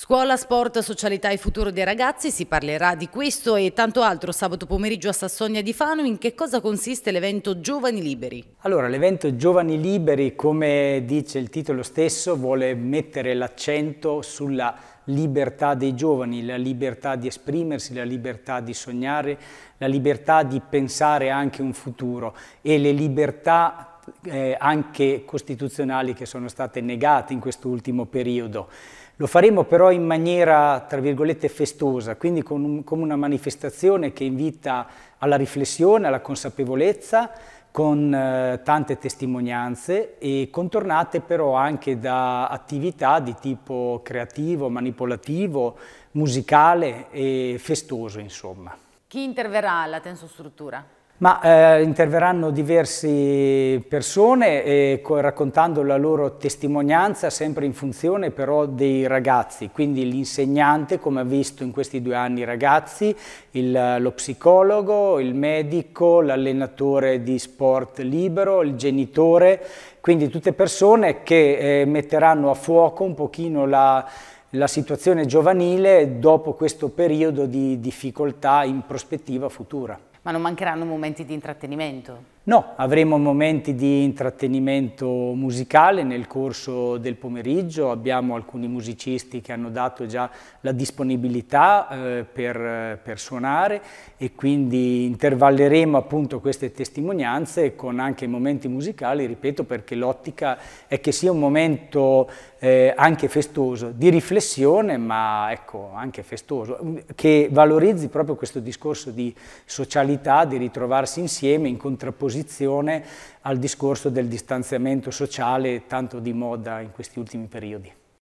Scuola, sport, socialità e futuro dei ragazzi, si parlerà di questo e tanto altro sabato pomeriggio a Sassonia di Fano. In che cosa consiste l'evento Giovani Liberi? Allora, l'evento Giovani Liberi, come dice il titolo stesso, vuole mettere l'accento sulla libertà dei giovani, la libertà di esprimersi, la libertà di sognare, la libertà di pensare anche un futuro e le libertà eh, anche costituzionali che sono state negate in quest'ultimo periodo. Lo faremo però in maniera, tra virgolette, festosa, quindi con, un, con una manifestazione che invita alla riflessione, alla consapevolezza, con eh, tante testimonianze e contornate però anche da attività di tipo creativo, manipolativo, musicale e festoso, insomma. Chi interverrà alla tensostruttura? Ma eh, interverranno diverse persone eh, raccontando la loro testimonianza sempre in funzione però dei ragazzi, quindi l'insegnante come ha visto in questi due anni i ragazzi, il, lo psicologo, il medico, l'allenatore di sport libero, il genitore, quindi tutte persone che eh, metteranno a fuoco un pochino la la situazione giovanile dopo questo periodo di difficoltà in prospettiva futura. Ma non mancheranno momenti di intrattenimento? No, avremo momenti di intrattenimento musicale nel corso del pomeriggio, abbiamo alcuni musicisti che hanno dato già la disponibilità eh, per, per, suonare e quindi intervalleremo appunto queste testimonianze con anche momenti musicali, ripeto perché l'ottica è che sia un momento eh, anche festoso, di riflessione ma ecco anche festoso, che valorizzi proprio questo discorso di socialità socialità di ritrovarsi insieme in contrapposizione al discorso del distanziamento sociale tanto di moda in questi ultimi periodi.